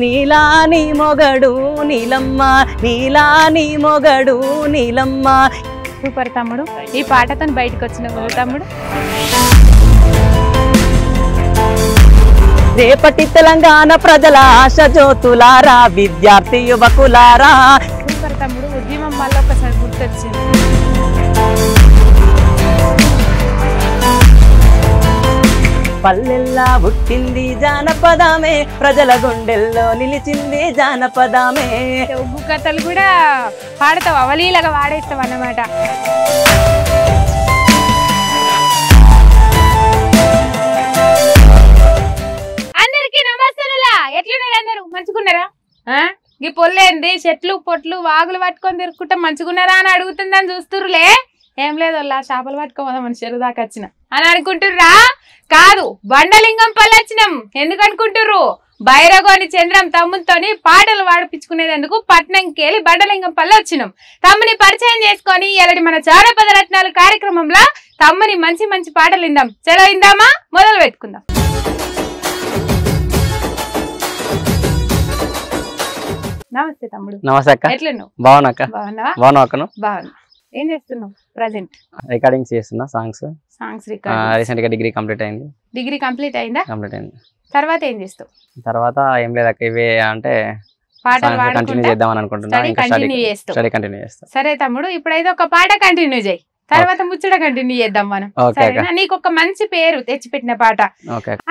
నీలా మొగడు నీలమ్మ నీలా మొగడు నీలమ్మ సూపర్ తమ్ముడు ఈ తను బయటకు వచ్చిన తమ్ముడు రేపటి తెలంగాణ ప్రజల ఆశ జ్యోతులారా విద్యార్థి యువకులారా తమ్ముడు ఉద్యమం పల్లెల్లా పుట్టింది జానపదమే ప్రజల గుండెల్లో నిలిచింది జానపదమే ఉబ్బు కథలు కూడా పాడతావు అవలీలగా వాడేస్తావు అన్నమాట అందరూ మంచుకున్నారా ఈ పొల్లేంది చెట్లు పొట్లు వాగులు పట్టుకొని తిరుక్కుంటే మంచుకున్నారా అని అడుగుతుందని చూస్తురులే ఏం లేదు అలా చేపలు పట్టుకోదా మన చెరువు దాకా వచ్చిన అని అనుకుంటుర్రా కాదు బండలింగం పల్లె వచ్చినాం ఎందుకు అనుకుంటుర్రు బైరగోని చంద్రం తమ్మునితోని పాటలు వాడిపించుకునేందుకు పట్నంకేలి బండలింగం పల్లె వచ్చినాం తమ్ముని పరిచయం చేసుకొని ఇలాంటి మన చౌరపద రత్నాలు కార్యక్రమంలో తమ్ముని మంచి మంచి పాటలు ఇందాం చలో ఇందామా మొదలు పెట్టుకుందాం నమస్తే తమ్ముడు నమస్తే అక్క ఎట్లను బాగున్నా అక్క బాగున్నా అక్కను బాగున్నా ఏం చేస్తున్నావు ప్రెసెంట్ రికార్డింగ్ చేస్తున్నా సాంగ్స్ సాంగ్స్ రికార్డ్ రీసెంట్ గా డిగ్రీ కంప్లీట్ అయింది డిగ్రీ కంప్లీట్ అయిందా కంప్లీట్ అయింది తర్వాత ఏం చేస్తావు తర్వాత ఏం లేదు అక్క ఇవే అంటే పాట కంటిన్యూ చేద్దామని అనుకుంటున్నా స్టడీ కంటిన్యూ చేస్తా సరే తమ్ముడు ఇప్పుడైతే ఒక పాట కంటిన్యూ చేయి తర్వాత ముచ్చట కంటిన్యూ చేద్దాం మనం సరేనా నీకు ఒక మంచి పేరు తెచ్చిపెట్టిన పాట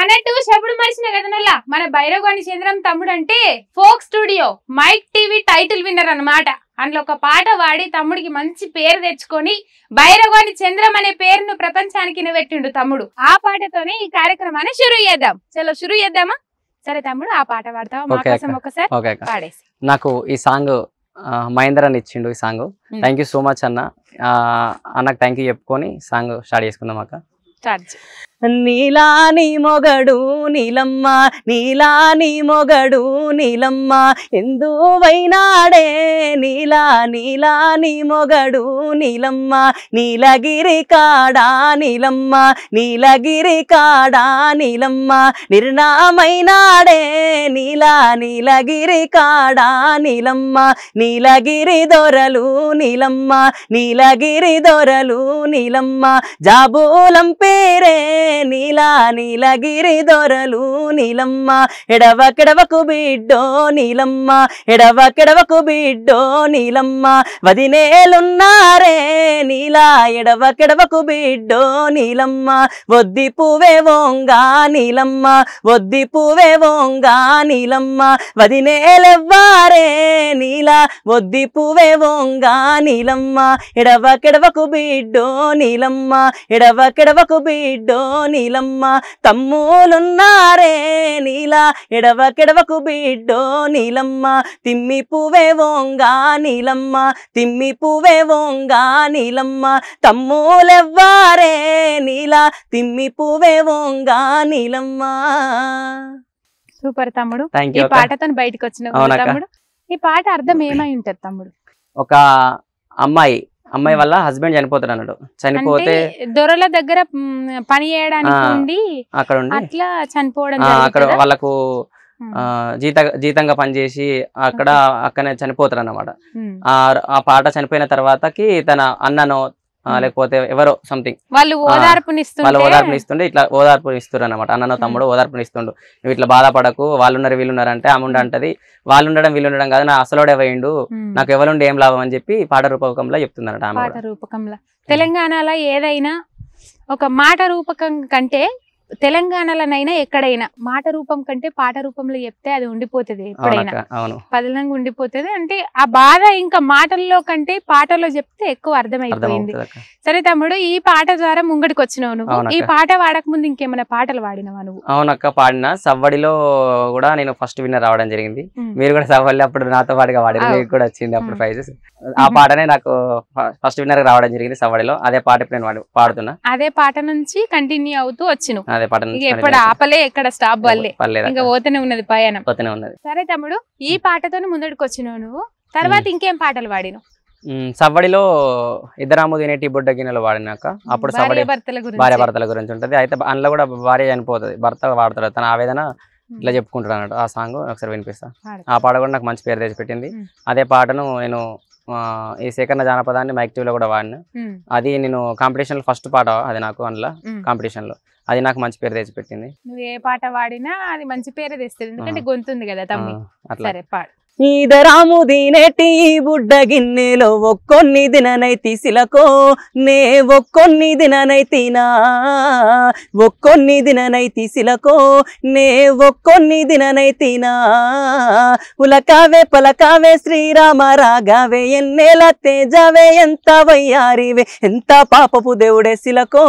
అన్నట్టు శబుడు మరిచిన గదనల్లా మన భైరవగాని చంద్రం తమ్ముడు అంటే folk studio mic TV title winner అనమాట అందులో ఒక పాట వాడి తమ్ముడికి మంచి పేరు తెచ్చుకొని భైరవగాని చంద్రం అనే పేరును ప్రపంచానికి పెట్టిండు తమ్ముడు ఆ పాటతోనే ఈ కార్యక్రమాన్ని షురు చేద్దాం చలో షురు చేద్దామా సరే తమ్ముడు ఆ పాట పాడతావా ఒకసారి నాకు ఈ సాంగ్ మహేందర్ అని ఇచ్చిండు ఈ song thank you so much అన్న అన్నకు థ్యాంక్ యూ చెప్పుకొని సాంగ్ స్టార్ట్ చేసుకుందాం అక్క స్టార్ట్ నీలాని మొగడు నీలమ్మ నీలాని మొగడు నీలమ్మ ఎందువైనాడే నీలా నీలా మొగడు నీలమ్మ నీలగిరి కాడా నీలమ్మ నీలగిరి కాడా నీలమ్మ నిర్ణామైనాడే నీలా నీలగిరి కాడా నీలమ్మ నీలగిరి దొరలు నీలమ్మ నీలగిరి దొరలు నీలమ్మ జాబూలం పేరే నీలా నీలగిరి దొరలు నీలమ్మ ఎడవకెడవకు బిడ్డో నీలమ్మ ఎడవకెడవకు బిడ్డో నీలమ్మ వదినేలున్నారే నీలా ఎడవకెడవకు బిడ్డో నీలమ్మ వద్ది పువ్వే వంగా నీలమ్మ వద్ది పువ్వే వోంగా నీలమ్మ వదినేలెవ్వారే నీలా వద్ది పువ్వే వోంగా నీలమ్మ ఎడవకెడవకు బిడ్డో నీలమ్మ ఎడవకెడవకు బిడ్డో నీలమ్మ తమ్ములున్నారే నీల ఎడవకెడవకు బిడ్డో నీలమ్మ తిమ్మి పువ్వే ఓంగా నీలమ్మ తిమ్మి పువ్వే ఓంగా నీలమ్మ తమ్ములెవ్వారే నీల తిమ్మి పువ్వే ఓంగా నీలమ్మ సూపర్ తమ్ముడు ఈ పాట తను బయటకు వచ్చిన తమ్ముడు ఈ పాట అర్థం ఏమై ఉంటది తమ్ముడు ఒక అమ్మాయి అమ్మాయి వల్ల హస్బెండ్ చనిపోతాడు అన్నాడు చనిపోతే దొరల దగ్గర పని చేయడానికి అక్కడ అక్కడ వాళ్ళకు జీత జీతంగా పనిచేసి అక్కడ అక్కనే చనిపోతారు అన్నమాట ఆ పాట చనిపోయిన తర్వాతకి తన అన్నను లేకపోతే ఎవరో సంథింగ్ వాళ్ళు వాళ్ళు ఓదార్పునిస్తుండే ఇట్లా ఓదార్పు ఇస్తుండ్రు అనమాట అన్న తమ్ముడు ఓదార్పునిస్తుండు నువ్వు ఇట్లా బాధపడకు వాళ్ళున్నారు వీళ్ళున్నారంటే ఆమె అంటది వాళ్ళు ఉండడం వీళ్ళు ఉండడం కాదు నా అసలు వేయండు నాకు ఎవరుండి ఏం లాభం అని చెప్పి పాట రూపకంలో చెప్తుందన్నమాట పాట రూపకంలో తెలంగాణలో ఏదైనా ఒక మాట రూపకం కంటే తెలంగాణలోనైనా ఎక్కడైనా మాట రూపం కంటే పాట రూపంలో చెప్తే అది ఉండిపోతుంది ఎప్పుడైనా పదనంగా ఉండిపోతుంది అంటే ఆ బాధ ఇంకా మాటల్లో కంటే పాటలో చెప్తే ఎక్కువ అర్థమైపోయింది సరే తమ్ముడు ఈ పాట ద్వారా ముంగడికి వచ్చినావు నువ్వు ఈ పాట వాడక ముందు ఇంకేమైనా పాటలు వాడినవా నువ్వు అవునక్క పాడిన సవ్వడిలో కూడా నేను ఫస్ట్ విన్నర్ రావడం జరిగింది మీరు కూడా సవ్వడి అప్పుడు నాతో పాటుగా వాడిన కూడా వచ్చింది అప్పుడు ప్రైజెస్ ఆ పాటనే నాకు ఫస్ట్ విన్నర్ రావడం జరిగింది సవ్వడిలో అదే పాట నేను పాడుతున్నా అదే పాట నుంచి కంటిన్యూ అవుతూ వచ్చిన ఎప్పుడు ఆపలే స్టాప్ వల్లే ఇంకా ఉన్నది పయనం ఉన్నది సరే తమ్ముడు ఈ పాటతో ముందడికి నువ్వు తర్వాత ఇంకేం పాటలు సవ్వడిలో ఇద్దరాము తినేటి బుడ్డ గిన్నెలు వాడినాక అప్పుడు సవ్వడి భార్య భర్తల గురించి ఉంటది అయితే అందులో కూడా భార్య చనిపోతుంది భర్త వాడతాడు తన ఆవేదన ఇట్లా చెప్పుకుంటాడు అన్నట్టు ఆ సాంగ్ ఒకసారి వినిపిస్తా ఆ పాట కూడా నాకు మంచి పేరు తెచ్చి పెట్టింది అదే పాటను నేను ఈ సేకరణ జానపదాన్ని మైక్ టీవీలో కూడా వాడిన అది నేను కాంపిటీషన్ లో ఫస్ట్ పాట అది నాకు అందులో కాంపిటీషన్ లో అది నాకు మంచి పేరు తెచ్చిపెట్టింది నువ్వు ఏ పాట పాడినా అది మంచి పేరే తెస్తుంది ఎందుకంటే గొంతుంది కదా తమ్మి అట్లా సరే పాడు రాము దీనేటి బుడ్డ గిన్నెలో ఒక్కొన్ని దినై తీసిలకో నే ఒక్కొన్ని తినా ఒక్కొన్ని దినై తీసిలకో నే ఒక్కొన్ని తినా ఉలకావే పలకావే శ్రీరామ రాగావే ఎన్నేల తేజవే ఎంత వయ్యారివే ఎంత పాపపు దేవుడే సిలకో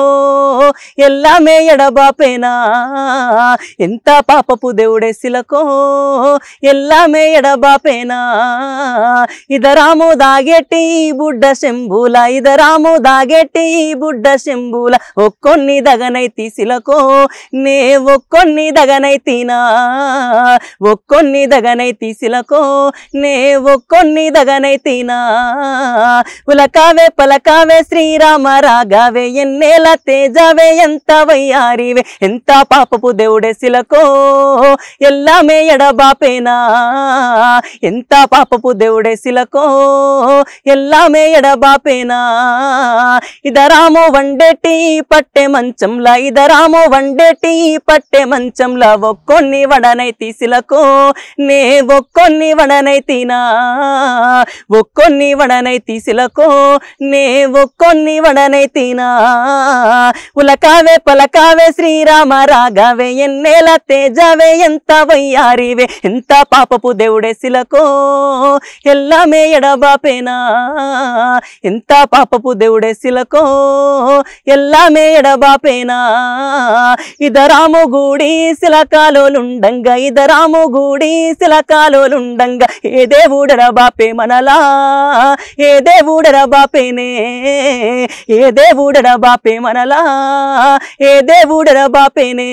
ఎల్లామే ఎడబాపేనా ఎంత పాపపు దేవుడే సిలకో మే ఎడబా పాపేనా ఇదరాము దాగెట్టి బుడ్డ శంభూల ఇదరాము దాగెట్టి బుడ్డ శంభుల ఒక్కొన్ని దగనై తీసిలకో నే ఒక్కొన్ని దగనై తినా ఒక్కొన్ని దగనై తీసిలకో నే ఒక్కొన్ని దగనై తినా ఉలకావే పలకావే శ్రీరామ రాగావే ఎన్నేల తేజావే ఎంత వయ్యారివే ఎంత పాపపు దేవుడే శిలకో ఎల్లామే ఎడబాపేనా ఎంత పాపపు దేవుడే సిలకో ఎల్లామే ఎడబాపేనా ఇదరామో వండేటి పట్టె మంచంలా ఇదరామో వండేటి పట్టె మంచంలా ఒక్కొన్ని వడనై తీసిలకో నే ఒక్కొన్ని వడనై తీనా ఒక్కొన్ని వడనై తీసిలకో నే ఒక్కొన్ని వడనై తీనా ఉలకావే పలకావే శ్రీరామ రాగావే ఎన్నేల తేజవే ఎంత వయ్యారివే ఎంత పాపపు దేవుడే శిల పాపిలకో ఎల్లామే ఎడబాపేనా ఎంత పాపపు దేవుడే శిలకో ఎల్లామే ఎడబాపేనా ఇదరాము గుడి శిలకాలోలుండంగా ఇదరాము గుడి శిలకాలోలుండంగా ఏ దేవుడరా బాపే మనలా ఏ దేవుడరా బాపేనే ఏ దేవుడరా బాపే మనలా ఏ దేవుడరా బాపేనే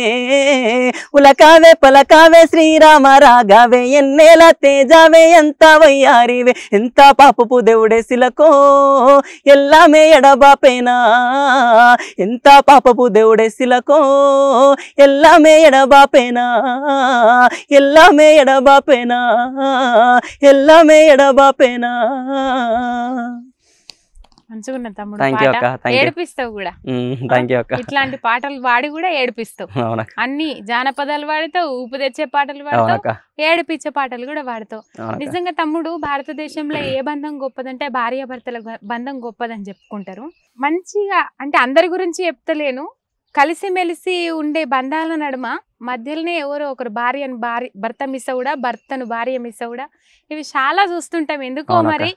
ఉలకావే పలకావే శ్రీరామ రాగావే ఎన్నేలా తేజ రాజావే ఎంత వయ్యారివే ఎంత పాపపు దేవుడే సిలకో ఎల్లామే ఎడబాపేనా ఎంత పాపపు దేవుడే సిలకో ఎల్లామే ఎడబాపేనా ఎల్లామే ఎడబాపేనా ఎల్లామే ఎడబాపేనా తమ్ముడు ఏడిపిస్తావు కూడా ఇట్లాంటి పాటలు పాడి కూడా ఏడిపిస్తావు అన్ని జానపదాలు పాడతావు ఊపు తెచ్చే పాటలు పాడతావు ఏడిపించే పాటలు కూడా పాడతావు నిజంగా తమ్ముడు భారతదేశంలో ఏ బంధం గొప్పదంటే భార్యాభర్తల బంధం గొప్పదని చెప్పుకుంటారు మంచిగా అంటే అందరి గురించి చెప్తలేను కలిసిమెలిసి ఉండే బంధాల నడుమ మధ్యలోనే ఎవరో ఒకరు భార్యను భార్య భర్త మిస్ అవుడా భర్తను భార్య మిస్ అవుడా ఇవి చాలా చూస్తుంటాం ఎందుకో మరి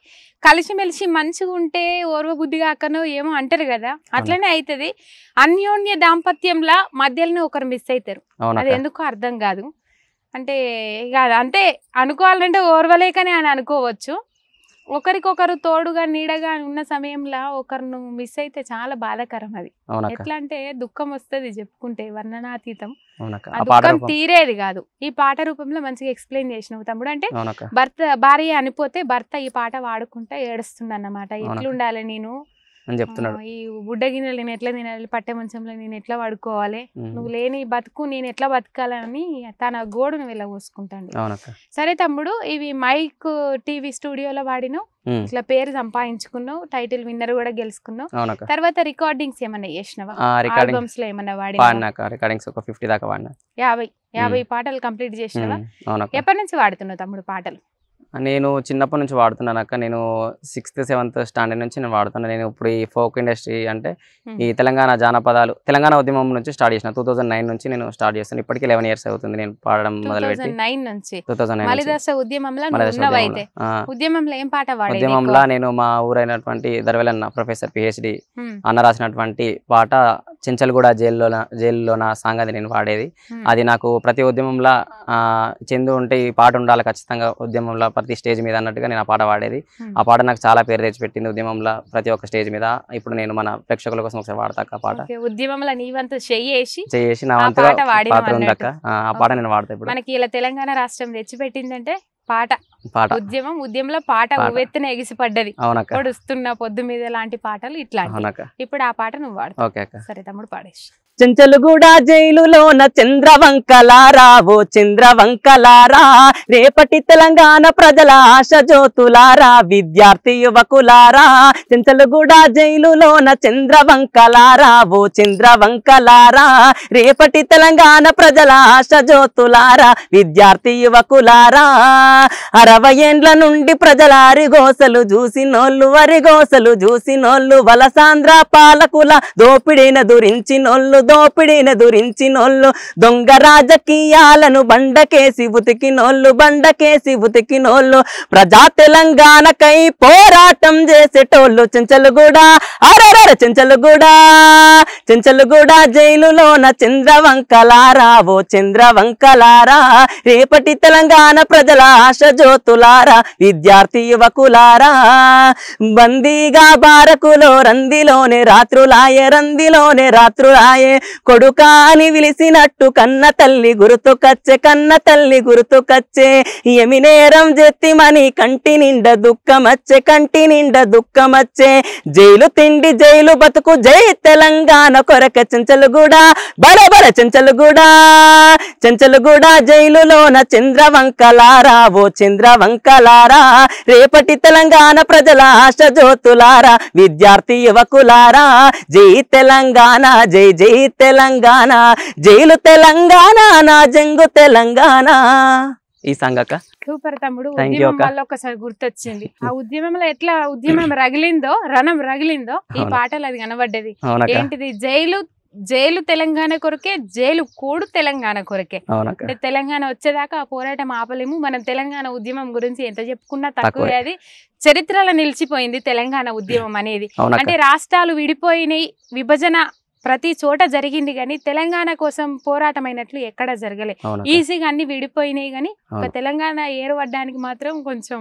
కలిసిమెలిసి మంచిగా ఉంటే ఓర్వ బుద్ధి కాకనో ఏమో అంటారు కదా అట్లనే అవుతుంది అన్యోన్య దాంపత్యంలా మధ్యలోనే ఒకరు మిస్ అవుతారు అది ఎందుకో అర్థం కాదు అంటే కాదు అంతే అనుకోవాలంటే ఓర్వలేకనే అని అనుకోవచ్చు ఒకరికొకరు తోడుగా నీడగా ఉన్న సమయంలో ఒకరిను మిస్ అయితే చాలా బాధాకరం అది ఎట్లా అంటే దుఃఖం వస్తుంది చెప్పుకుంటే వర్ణనాతీతం దుఃఖం తీరేది కాదు ఈ పాట రూపంలో మంచిగా ఎక్స్ప్లెయిన్ చేసిన తమ్ముడు అంటే భర్త భార్య అనిపోతే భర్త ఈ పాట వాడుకుంటా ఏడుస్తుంది అన్నమాట ఎట్లుండాలి నేను అని చెప్తున్నాడు ఈ బుడ్డ గిన్నెలు నేను ఎట్లా తినాలి పట్టె మంచంలో నేను ఎట్లా పడుకోవాలి నువ్వు లేని బతుకు నేను ఎట్లా బతకాలని తన గోడును వెళ్ళ పోసుకుంటాడు సరే తమ్ముడు ఇవి మైక్ టీవీ స్టూడియోలో వాడినావు ఇట్లా పేరు సంపాదించుకున్నావు టైటిల్ విన్నర్ కూడా గెలుచుకున్నావు తర్వాత రికార్డింగ్స్ ఏమన్నా చేసినావా లో ఏమన్నా వాడినా ఒక ఫిఫ్టీ దాకా వాడినా యాభై యాభై పాటలు కంప్లీట్ చేసినవా ఎప్పటి నుంచి వాడుతున్నావు తమ్ముడు పాటలు నేను చిన్నప్పటి నుంచి వాడుతున్నాను అక్క నేను సిక్స్త్ సెవెంత్ స్టాండర్డ్ నుంచి నేను వాడుతున్నాను నేను ఇప్పుడు ఈ ఫోక్ ఇండస్ట్రీ అంటే ఈ తెలంగాణ జానపదాలు తెలంగాణ ఉద్యమం నుంచి స్టార్ట్ చేసిన టూ థౌసండ్ నైన్ నుంచి నేను స్టార్ట్ చేస్తాను ఇప్పటికీ లెవెన్ ఇయర్స్ అవుతుంది నేను పాడడం మొదలుపెట్టి ఉద్యమంలో నేను మా ఊరైనటువంటి దర్వెలన్న ప్రొఫెసర్ పిహెచ్డి అన్న రాసినటువంటి పాట చెంచల్గూడ జైల్లో జైల్లోన సాంగ్ అది నేను పాడేది అది నాకు ప్రతి ఉద్యమంలో చెందు ఉంటే ఈ పాట ఉండాలి ఖచ్చితంగా ఉద్యమంలో ప్రతి స్టేజ్ మీద అన్నట్టుగా నేను ఆ పాట పాడేది ఆ పాట నాకు చాలా పేరు తెచ్చిపెట్టింది ఉద్యమంలో ప్రతి ఒక్క స్టేజ్ మీద ఇప్పుడు నేను మన ప్రేక్షకుల కోసం ఒకసారి వాడతాక పాట ఉద్యమంలో నీ వంతు చేసి నా వంతు పాత్ర ఆ పాట నేను వాడతా ఇప్పుడు మనకి ఇలా తెలంగాణ రాష్ట్రం తెచ్చిపెట్టిందంటే పాట పాట ఉద్యమం ఉద్యమంలో పాట ఉవ్వెత్తున ఎగిసిపడ్డది పొడుస్తున్న పొద్దు మీద లాంటి పాటలు ఇట్లా ఇప్పుడు ఆ పాట నువ్వు వాడు సరే తమ్ముడు పాడేసి చెంచలుగూడ జైలులోన చంద్రవంకలారా ఓ చంద్రవంకలారా రేపటి తెలంగాణ ప్రజల ఆశ జ్యోతులారా విద్యార్థి యువకులారా చెంచలుగూడ జైలులోన చంద్రవంకలారా ఓ చంద్రవంకలారా రేపటి తెలంగాణ ప్రజల ఆశ జ్యోతులారా విద్యార్థి యువకులారా అరవై ఏండ్ల నుండి ప్రజల అరిగోసలు చూసినోళ్ళు అరిగోసలు చూసినోళ్ళు వలసాంధ్ర పాలకుల దోపిడిన దురించినోళ్ళు దోపిడీని దురించినోళ్ళు దొంగ రాజకీయాలను బండకేసి ఉతికినోళ్ళు బండకేసి ఉతికినోళ్ళు ప్రజా తెలంగాణకై పోరాటం చేసేటోళ్ళు కూడా అరర చెంచలు చెంచలుగూడ జైలులోన చంద్రవంకలారావో చంద్రవంకలారా రేపటి తెలంగాణ ప్రజల జ్యోతులారా విద్యార్థి యువకులారా బందీగా బారకులో రందిలోనే రాత్రులాయే రందిలోనే రాత్రులాయే కొడుకా అని విలిసినట్టు కన్న తల్లి గురుతు కచ్చే కన్న తల్లి గురుతు కచ్చే ఎమినేరం జెత్తిమని కంటి నిండ దుఃఖమచ్చే కంటి నిండ దుఃఖమచ్చే జైలు తిండి జైలు బతుకు జై తెలంగాణ కొరక చెంచలుగూడ బరబర చెంచలు కూడా జైలులోన చంద్ర చంద్రవంకలారా రేపటి తెలంగాణ ప్రజల ఆశ జ్యోతులారా విద్యార్థి యువకులారా జై తెలంగాణ జై జై తెలంగాణ జైలు తెలంగాణ నా జంగు తెలంగాణ ఈ సంగక సూపర్ తమ్ముడు ఉద్యమం వల్ల ఒకసారి గుర్తొచ్చింది ఆ ఉద్యమంలో ఎట్లా ఉద్యమం రగిలిందో రణం రగిలిందో ఈ పాటలు అది కనబడ్డది ఏంటిది జైలు జైలు తెలంగాణ కొరకే జైలు కోడు తెలంగాణ కొరకే అంటే తెలంగాణ వచ్చేదాకా ఆ పోరాటం ఆపలేము మనం తెలంగాణ ఉద్యమం గురించి ఎంత చెప్పుకున్నా తక్కువే అది చరిత్రలో నిలిచిపోయింది తెలంగాణ ఉద్యమం అనేది అంటే రాష్ట్రాలు విడిపోయినాయి విభజన ప్రతి చోట జరిగింది కానీ తెలంగాణ కోసం పోరాటం అయినట్లు ఎక్కడ జరగలే ఈజీగా అన్ని విడిపోయినాయి కానీ ఒక తెలంగాణ ఏర్పడడానికి మాత్రం కొంచెం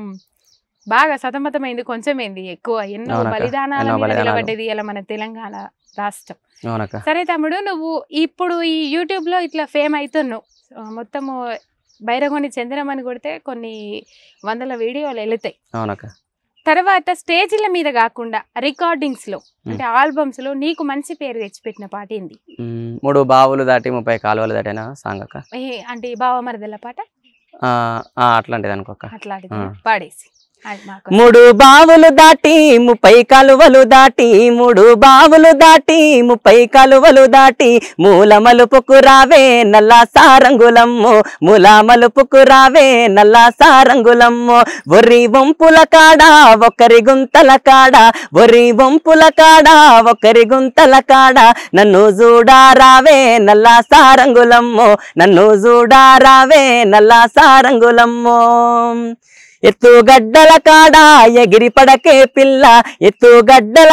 బాగా సతమతమైంది కొంచెమైంది ఎక్కువ ఎన్నో బలిదానాలు నిలబడ్డది ఇలా మన తెలంగాణ రాష్ట్రం సరే తమ్ముడు నువ్వు ఇప్పుడు ఈ యూట్యూబ్ లో ఇట్లా ఫేమ్ అవుతున్నావు మొత్తము బైరగొని చంద్రమని కొడితే కొన్ని వందల వీడియోలు వెళుతాయి తర్వాత స్టేజీల మీద కాకుండా రికార్డింగ్స్ లో అంటే ఆల్బమ్స్ లో నీకు మంచి పేరు తెచ్చిపెట్టిన పాట ఏంది మూడు బావులు దాటి ముప్పై కాలువలు దాటిన సాంగ్ అక్క అంటే బావ మరదల పాట అట్లాంటిది అనుకోక అట్లాంటిది పాడేసి మూడు బావులు దాటి ముప్పై కలువలు దాటి మూడు బావులు దాటి ముప్పై కలువలు దాటి మూల మలుపుకు రావే నల్ల సారంగులమ్ము మూల మలుపుకు రావే నల్ల సారంగులమ్ము ఒర్రి వంపుల కాడ ఒకరి గుంతల కాడ ఒర్రి వంపుల కాడ ఒకరి గుంతల కాడ నన్ను చూడారావే రావే నల్ల సారంగులమ్ము నన్ను చూడారావే రావే నల్ల సారంగులమ్ము ఎత్తుగడ్డల కాడ పడకే పిల్ల ఎత్తుగడ్డల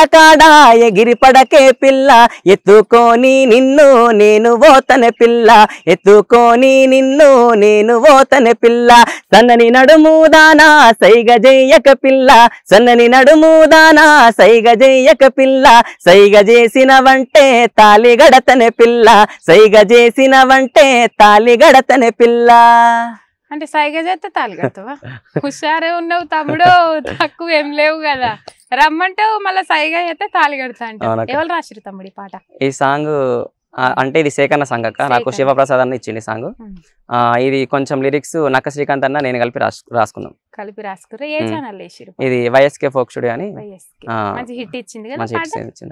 ఎగిరి పడకే పిల్ల ఎత్తుకోని నిన్ను నేను ఓతన పిల్ల ఎత్తుకోని నిన్ను నేను ఓతన పిల్ల సన్నని నడుముదానా సైగ జేయక పిల్ల సన్నని నడుముదానా సైగ జేయక పిల్ల సైగ చేసినవంటే తాలి గడతనే పిల్ల సైగ చేసినవంటే తాలి గడతనే పిల్ల అంటే సైగ చేస్తే తాళి హుషారే ఉన్నావు తమ్ముడు తక్కువ ఏం లేవు కదా రమ్మంటే మళ్ళీ సైగా చేస్తే తాలిగడతా అంటే ఎవరు రాసిరు తమ్ముడు ఈ పాట ఈ సాంగ్ అంటే ఇది సేకన్న సాంగ్ అక్క నాకు శివప్రసాద్ అన్న ఇచ్చింది సాంగ్ ఇది కొంచెం లిరిక్స్ నక్క శ్రీకాంత్ అన్న నేను కలిపి రాసుకున్నాం కలిపి రాసుకుర్రు ఏ ఛానల్ ఇది వైఎస్కే ఫోక్ స్టూడియో అని మంచి హిట్ ఇచ్చింది కదా మంచి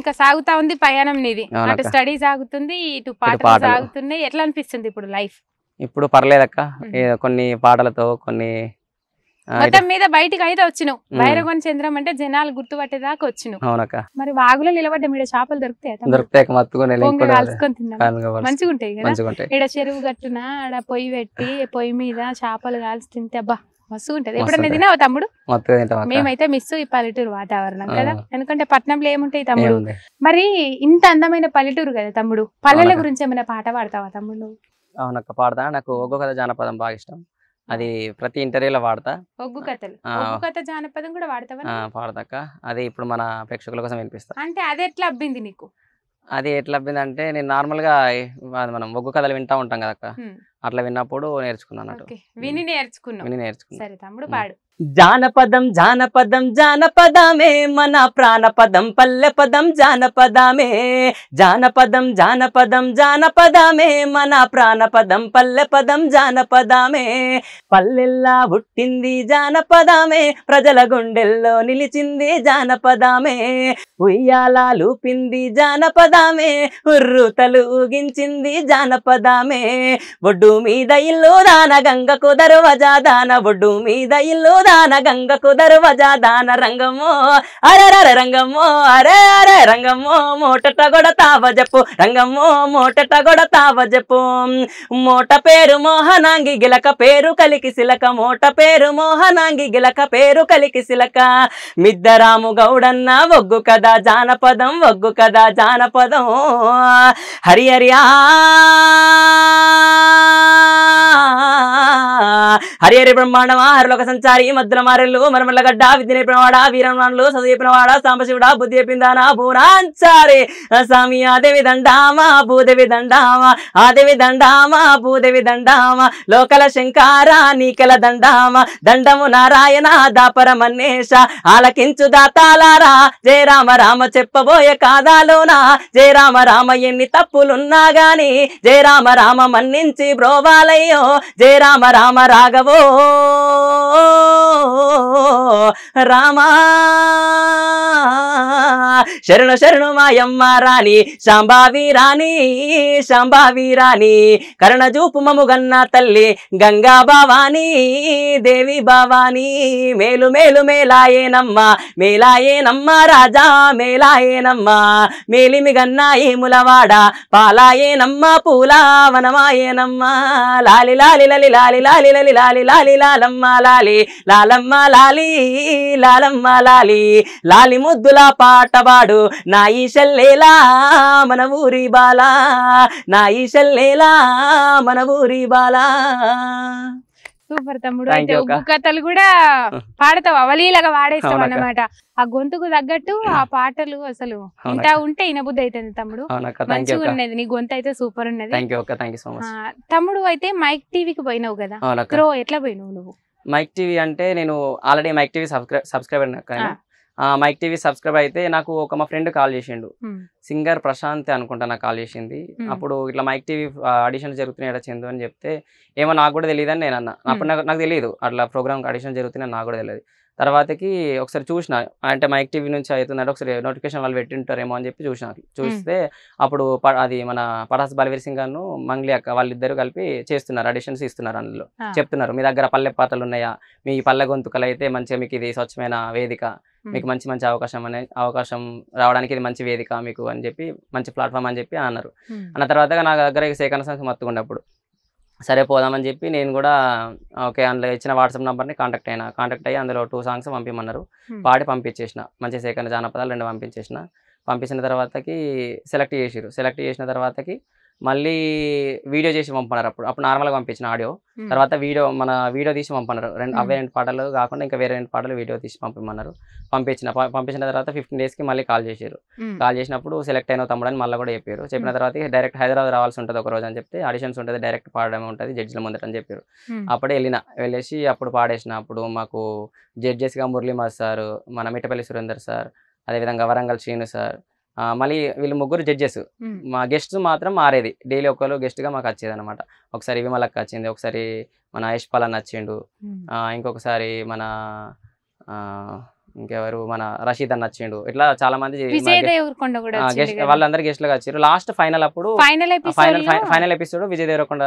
ఇంకా సాగుతా ఉంది పయాణం నీది అటు స్టడీ సాగుతుంది ఇటు పాటలు సాగుతున్నాయి ఎట్లా అనిపిస్తుంది ఇప్పుడు లైఫ్ ఇప్పుడు పర్లేదక్క కొన్ని పాటలతో కొన్ని మొత్తం మీద బయటకు అయితే వచ్చినావు భైరవన్ చంద్రం అంటే జనాలు గుర్తుపట్టేదాకా వచ్చినావు అవునక్క మరి వాగులో నిలబడ్డ మీద చేపలు దొరుకుతాయి దొరుకుతాయి మంచిగా ఉంటాయి ఇక్కడ చెరువు కట్టున ఆడ పొయ్యి పెట్టి పొయ్యి మీద చేపలు కాల్చి తింటే అబ్బా మస్తు ఉంటది ఎప్పుడన్నా తినావు తమ్ముడు మేమైతే మిస్ ఈ పల్లెటూరు వాతావరణం కదా ఎందుకంటే పట్టణంలో ఏముంటాయి తమ్ముడు మరి ఇంత అందమైన పల్లెటూరు కదా తమ్ముడు పల్లెల గురించి ఏమైనా పాట పాడతావా తమ్ముడు అవునక్క పాడతా నాకు ఒగ్గు కథ జానపదం బాగా ఇష్టం అది ప్రతి ఇంటర్వ్యూలో వాడతా ఒగ్గు కథలు ఒగ్గు కథ జానపదం కూడా వాడతావా పాడతాక అది ఇప్పుడు మన ప్రేక్షకుల కోసం వినిపిస్తా అంటే అది ఎట్లా అబ్బింది నీకు అది ఎట్లా అబ్బింది అంటే నేను నార్మల్ గా మనం ఒగ్గు కథలు వింటా ఉంటాం కదా అట్లా విన్నప్పుడు నేర్చుకున్నాను విని నేర్చుకున్నా విని నేర్చుకున్నాను సరే తమ్ముడు పాడు జానపదం జానపదం జానపదమే మన ప్రాణపదం పల్లెపదం జానపదమే జానపదం జానపదం జానపదమే మన ప్రాణపదం పదం జానపదమే పల్లెల్లా పుట్టింది జానపదమే ప్రజల గుండెల్లో నిలిచింది జానపదమే ఉయ్యాల లూపింది జానపదమే ఉర్రుతలు ఊగించింది జానపదమే ఒడ్డు మీద ఇల్లు దాన గంగకు దర్వజా దాన ఒడ్డు మీద ఇల్లు దాన గంగకు దర్వాజా దాన రంగము అరరర రంగము అరే అరే రంగము మూటట గొడతావ తావజపు రంగము మూటట గొడతావ తావజపు మోట పేరు మోహనాంగి గిలక పేరు కలికి శిలక మోట పేరు మోహనాంగి గిలక పేరు కలికి శిలక మిద్దరాము గౌడన్న ఒగ్గు కదా జానపదం ఒగ్గు కదా జానపదం హరి హరియా హరి హరి బ్రహ్మాండమా హరిలోక సంచారి మద్దుల మారెళ్ళు మరమల్లగడ్డ విద్య నేర్పినవాడ వీరంలో సదు చెప్పినవాడ సాంబశివుడ బుద్ధి చెప్పిందానా భూనాచారి స్వామి ఆదేవి దండామా భూదేవి దండామా ఆదేవి దండామా భూదేవి దండామా లోకల శంకార నీకల దండామా దండము నారాయణ దాపర మన్నేష ఆలకించు దాతాలారా జయ రామ రామ చెప్పబోయే కాదాలోనా జయ రామ రామ ఎన్ని తప్పులున్నా గాని జయ రామ రామ మన్నించి బ్రోవాలయ్యో జయ రామ రామ రాగ రాఘవో రామా శరణ శరణు మాయమ్మ రాణి శాంబావి రాణి శాంబావి రాణి కరణజూపు మముగన్న తల్లి గంగా భవాని దేవి భవాని మేలు మేలు మేలాయేనమ్మ మేలాయేనమ్మ రాజా మేలాయేనమ్మ మేలిమి గన్న ఏములవాడ పాలాయేనమ్మ పూలా వనమాయేనమ్మ లాలి లాలి లలి లాలి లాలి లలి లాలి లాలి లాలమ్మ లాలి లాలమ్మ లాలి లాలమ్మ లాలి లాలి ముద్దుల పాటవాడు నా ఈశల్లేలా మన ఊరి బాలా నా ఈశల్లేలా మన ఊరి బాలా సూపర్ తమ్ముడు అయితే ఒక్క కథలు కూడా పాడతావు అవలీలగా వాడేస్తావు అన్నమాట ఆ గొంతుకు తగ్గట్టు ఆ hmm. పాటలు అసలు ఇంత ఉంటే ఇనబుద్ధి అయితే తమ్ముడు మంచిగా ఉన్నది నీ గొంతు అయితే సూపర్ ఉన్నది తమ్ముడు అయితే మైక్ టీవీకి పోయినావు కదా త్రో ఎట్లా పోయినావు నువ్వు మైక్ టీవీ అంటే నేను already mic TV subscribe subscriber mic TV subscribe అయితే నాకు ఒక మా ఫ్రెండ్ కాల్ చేసిండు సింగర్ ప్రశాంత్ అనుకుంటా నాకు కాల్ చేసింది అప్పుడు ఇట్లా మైక్ టీవీ ఆడిషన్ జరుగుతున్నాయి చందు అని చెప్తే ఏమో నాకు కూడా తెలియదు అని నేను అన్న అప్పుడు నాకు నాకు తెలియదు అట్లా ప్రోగ్రామ్ ఆడిషన్ జరుగుతున్నాయి నాకు కూడా తెలియదు తర్వాతకి ఒకసారి చూసిన అంటే మైక్ టీవీ నుంచి అవుతుందంటే ఒకసారి నోటిఫికేషన్ వాళ్ళు పెట్టింటారేమో అని చెప్పి చూసిన చూస్తే అప్పుడు అది మన పరాస్ బలవీర్ సింగ్ గారు మంగ్లీ అక్క వాళ్ళిద్దరు కలిపి చేస్తున్నారు అడిషన్స్ ఇస్తున్నారు అందులో చెప్తున్నారు మీ దగ్గర పల్లె పాత్రలు ఉన్నాయా మీ పల్లె గొంతుకలు అయితే మంచిగా మీకు ఇది స్వచ్ఛమైన వేదిక మీకు మంచి మంచి అవకాశం అనే అవకాశం రావడానికి ఇది మంచి వేదిక మీకు అని చెప్పి మంచి ప్లాట్ఫామ్ అని చెప్పి అన్నారు అన్న తర్వాత నా దగ్గర సేకరణ సంస్థ మత్తుకుండప్పుడు సరే పోదామని చెప్పి నేను కూడా ఓకే అందులో ఇచ్చిన వాట్సాప్ నెంబర్ని కాంటాక్ట్ అయినా కాంటాక్ట్ అయ్యి అందులో టూ సాంగ్స్ పంపించమన్నారు పాడి పంపించేసిన మంచి సేకరణ జానపదాలు రెండు పంపించేసిన పంపించిన తర్వాతకి సెలెక్ట్ చేసిరు సెలెక్ట్ చేసిన తర్వాతకి మళ్ళీ వీడియో చేసి పంపన్నారు అప్పుడు అప్పుడు నార్మల్గా పంపించిన ఆడియో తర్వాత వీడియో మన వీడియో తీసి పంపన్నారు రెండు అవే రెండు పాటలు కాకుండా ఇంకా వేరే రెండు పాటలు వీడియో తీసి పంపిమన్నారు పంపించిన పంపించిన తర్వాత ఫిఫ్టీన్ డేస్కి మళ్ళీ కాల్ చేశారు కాల్ చేసినప్పుడు సెలెక్ట్ అయిన అని మళ్ళీ కూడా చెప్పారు చెప్పిన తర్వాత డైరెక్ట్ హైదరాబాద్ రావాల్సి ఉంటుంది ఒక రోజు అని చెప్తే ఆడిషన్స్ ఉంటుంది డైరెక్ట్ పాడడం ఉంటుంది జడ్జిల ముందట అని చెప్పారు అప్పుడే వెళ్ళిన వెళ్ళేసి అప్పుడు పాడేసిన అప్పుడు మాకు జడ్జెస్గా మురళీమాస్ సార్ మన మిట్టపల్లి సురేందర్ సార్ అదేవిధంగా వరంగల్ శ్రీను సార్ మళ్ళీ వీళ్ళు ముగ్గురు జడ్జెస్ మా గెస్ట్ మాత్రం మారేది డైలీ ఒకళ్ళు గా మాకు వచ్చేది అనమాట ఒకసారి విమలకి వచ్చింది ఒకసారి మన యశ్పాల్ అని వచ్చిండు ఇంకొకసారి మన ఇంకెవరు మన రషీద్ అన్న వచ్చిండు ఇట్లా చాలా మంది వాళ్ళందరూ గెస్ట్ లుగా వచ్చారు లాస్ట్ ఫైనల్ అప్పుడు final episode Vijay Devarakonda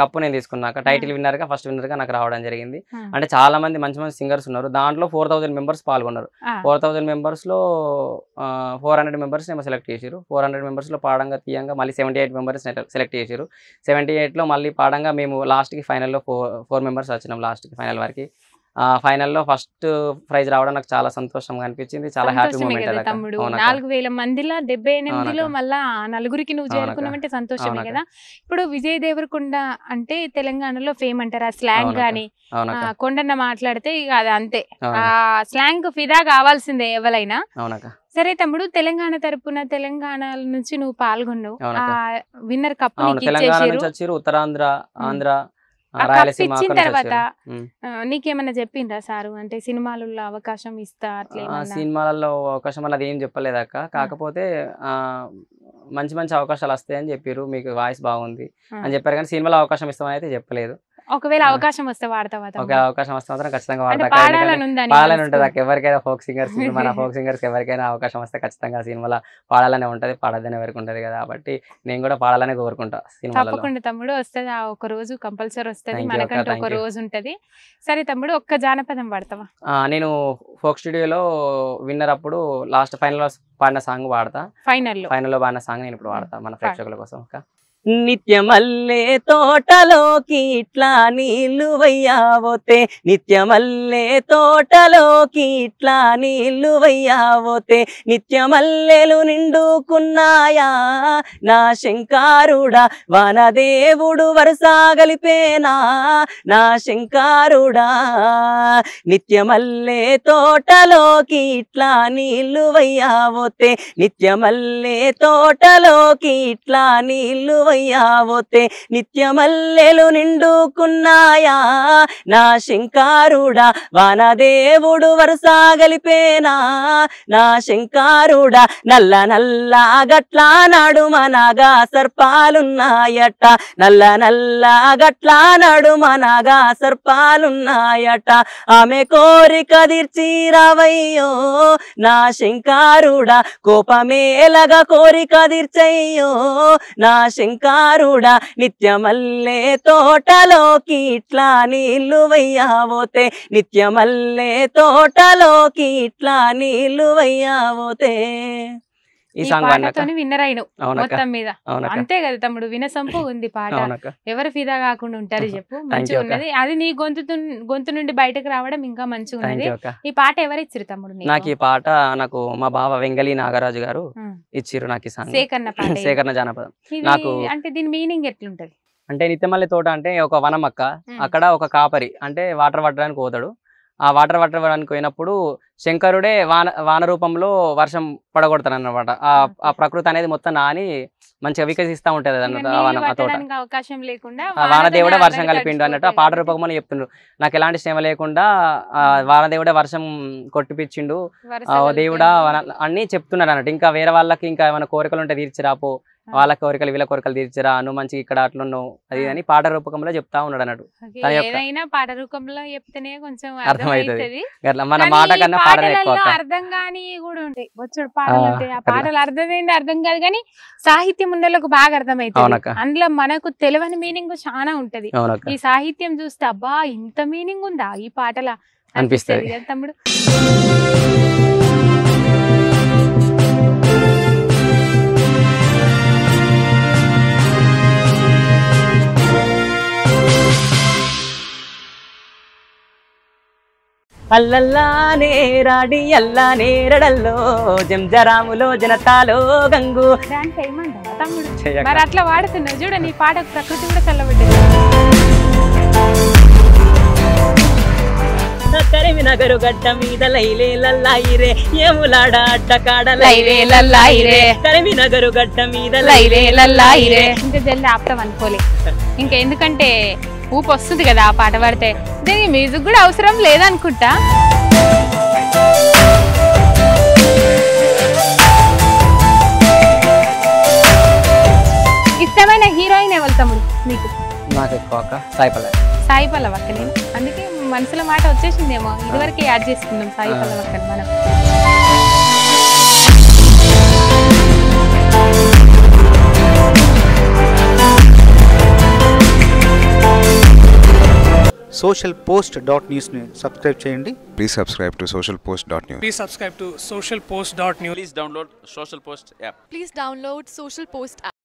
cup నేను తీసుకున్నాక టైటిల్ విన్నర్ గా ఫస్ట్ విన్నర్ గా నాకు రావడం జరిగింది అంటే చాలా మంది మంచి మంచి సింగర్స్ ఉన్నారు దాంట్లో ఫోర్ థౌసండ్ మెంబర్స్ పాల్గొన్నారు ఫోర్ థౌసండ్ మెంబర్స్ లో ఫోర్ హండ్రెడ్ మెంబర్స్ ఏమో సెలెక్ట్ చేశారు ఫోర్ హండ్రెడ్ మెంబర్స్ లో పాడంగా తీయంగా మళ్ళీ సెవెంటీ ఎయిట్ మెంబర్స్ సెలెక్ట్ చేశారు సెవెంటీ ఎయిట్ లో మళ్ళీ పాడంగా మేము లాస్ట్ కి ఫైనల్ లో ఫోర్ ఫోర్ మెంబర్స్ వచ్చినాం లాస్ట్ కి ఫైనల్ వరకు ఫైనల్లో ఫస్ట్ ప్రైజ్ రావడం నాకు చాలా సంతోషంగా అనిపించింది చాలా హ్యాపీ మూమెంట్ తమ్ముడు నాలుగు వేల మందిలో డెబ్బై ఎనిమిదిలో మళ్ళా నలుగురికి నువ్వు చేరుకున్నావంటే సంతోషమే కదా ఇప్పుడు విజయ్ దేవరకొండ అంటే తెలంగాణలో ఫేమ్ అంటారు ఆ స్లాంగ్ గాని కొండన్న మాట్లాడితే ఇక అది అంతే ఆ స్లాంగ్ ఫిదా కావాల్సిందే ఎవరైనా సరే తమ్ముడు తెలంగాణ తరపున తెలంగాణ నుంచి నువ్వు పాల్గొన్నావు విన్నర్ కప్ తెలంగాణ నుంచి ఉత్తరాంధ్ర ఆంధ్ర ఇచ్చిన తర్వాత నీకేమన్నా చెప్పిండ్రా సారు అంటే సినిమాలలో అవకాశం ఇస్తా సినిమాలలో అవకాశం అన్నది ఏం చెప్పలేదు అక్క కాకపోతే మంచి మంచి అవకాశాలు వస్తాయని చెప్పారు మీకు వాయిస్ బాగుంది అని చెప్పారు కానీ సినిమాలో అవకాశం ఇస్తామని అయితే చెప్పలేదు ఒకవేళ అవకాశం వస్తే వాడతావా ఒక అవకాశం వస్తే మాత్రం ఖచ్చితంగా పాడాలని ఉంటుంది నాకు ఎవరికైనా ఫోక్ సింగర్స్ మన ఫోక్ సింగర్స్ ఎవరికైనా అవకాశం వస్తే ఖచ్చితంగా సినిమాలో పాడాలనే ఉంటది పాడదనే వరకు ఉంటుంది కదా కాబట్టి నేను కూడా పాడాలని కోరుకుంటా సినిమా తప్పకుండా తమ్ముడు వస్తుంది ఆ ఒక రోజు కంపల్సరీ వస్తుంది మనకంటే ఒక రోజు ఉంటది సరే తమ్ముడు ఒక్క జానపదం పాడతావా నేను ఫోక్ స్టూడియోలో విన్నర్ అప్పుడు లాస్ట్ ఫైనల్ పాడిన సాంగ్ పాడతా ఫైనల్ ఫైనల్ లో పాడిన సాంగ్ నేను ఇప్పుడు hmm. వాడతా మన ప్రేక్షకుల కోసం నిత్యమల్లే తోటలోకి ఇట్లా నీళ్ళు వయ్యావోతే నిత్యమల్లే తోటలోకి ఇట్లా నీళ్ళు వయ్యావోతే నిత్యమల్లెలు నిండుకున్నాయా నా శంకారుడా వనదేవుడు వరసాగలిపేనా నా శంకారుడా నిత్యమల్లే తోటలోకి ఇట్లా నీళ్ళు వయ్యావోతే నిత్యమల్లే తోటలోకి ఇట్లా నీళ్ళు పోయావోతే నిత్యమల్లెలు నిండుకున్నాయా నా శంకారుడా వానదేవుడు వరుస నా శంకారుడా నల్ల నల్ల గట్ల నడుమనగా సర్పాలున్నాయట నల్ల నల్ల గట్ల నడుమనగా సర్పాలున్నాయట ఆమె కోరిక తీర్చి రావయ్యో నా శంకారుడా కోపమేలగా కోరిక తీర్చయ్యో నా శంక అహంకారుడా నిత్యమల్లే తోటలోకి ఇట్లా నీళ్లు వయ్యావోతే నిత్యమల్లే తోటలోకి ఇట్లా నీళ్లు వయ్యావోతే ఈ పాటతోని విన్నర్ అయిన మొత్తం మీద అంతే కదా తమ్ముడు వినసంపు ఉంది పాట ఎవరు ఫిదా కాకుండా ఉంటారు చెప్పు మంచిగా ఉన్నది అది నీ గొంతు గొంతు నుండి బయటకు రావడం ఇంకా మంచిగా ఉన్నది ఈ పాట ఎవరు ఇచ్చారు తమ్ముడు నాకు ఈ పాట నాకు మా బావ వెంగళి నాగరాజు గారు ఇచ్చారు నాకు సేకరణ సేకరణ జానపదం నాకు అంటే దీని మీనింగ్ ఎట్లుంటది అంటే నిత్యమల్లి తోట అంటే ఒక వనమక్క అక్కడ ఒక కాపరి అంటే వాటర్ పట్టడానికి పోతాడు ఆ వాటర్ వాటర్ పడడానికి పోయినప్పుడు శంకరుడే వాన వాన రూపంలో వర్షం పడగొడతాను అనమాట ఆ ప్రకృతి అనేది మొత్తం నాని మంచిగా వికసిస్తూ ఉంటుంది అన్నట్టు ఆ అవకాశం లేకుండా వానదేవుడే వర్షం కలిపిండు అన్నట్టు ఆ పాట అని చెప్తుండ్రు నాకు ఎలాంటి శ్రమ లేకుండా వానదేవుడే వర్షం కొట్టిపించిండు దేవుడా అన్ని చెప్తున్నాడు అన్నట్టు ఇంకా వేరే వాళ్ళకి ఇంకా ఏమైనా కోరికలు ఉంటే తీర్చిరాపో వాళ్ళ కోరికలు వీళ్ళ కోరికలు తీర్చరా అను మంచి ఇక్కడ అట్లున్నావు అది అని పాట రూపకంలో చెప్తా ఉన్నాడు అన్నాడు ఏదైనా పాట రూపంలో చెప్తేనే కొంచెం అర్థమవుతుంది మన మాట కన్నా పాట అర్థం కాని కూడా ఉంటాయి వచ్చాడు పాటలు అర్థమైంది అర్థం కాదు కానీ సాహిత్యం ఉండేళ్ళకు బాగా అర్థమవుతుంది అందులో మనకు తెలియని మీనింగ్ చాలా ఉంటది ఈ సాహిత్యం చూస్తే అబ్బా ఇంత మీనింగ్ ఉందా ఈ పాటల అనిపిస్తుంది తమ్ముడు అల్లల్లా నేరాడి అల్లా రడల్లో జంజరాములో జనతాలో గంగు అట్లా వాడుతున్నావు చూడ నీ పాట ప్రకృతి కూడా చల్లబడ్డది నగరు గడ్డ మీద లైలే లల్లాయిరే ఏములాడ అడ్డకాడ లైలే నగరు గడ్డ మీద లైలేలల్లాయిరే ఇంకా జల్లి ఆపుతాం అనుకోలే ఇంకా ఎందుకంటే ఊపు వస్తుంది కదా ఆ పాట పాడితే అయితే ఈ మ్యూజిక్ కూడా అవసరం లేదనుకుంటా ఇష్టమైన హీరోయిన్ ఎవరు తమ్ముడు మీకు నాకు ఎక్కువ సాయి పల్లవి సాయి పల్లవి అక్క నేను అందుకే మనసులో మాట వచ్చేసిందేమో ఇదివరకు యాడ్ చేసుకున్నాం సాయి పల్లవి అక్కని మనం సోషల్ పోస్ట్ డాట్ న్యూస్ ని సబ్స్క్రైబ్ చేయండి please subscribe to social post dot news please subscribe to social post dot news please download social post app please download social post app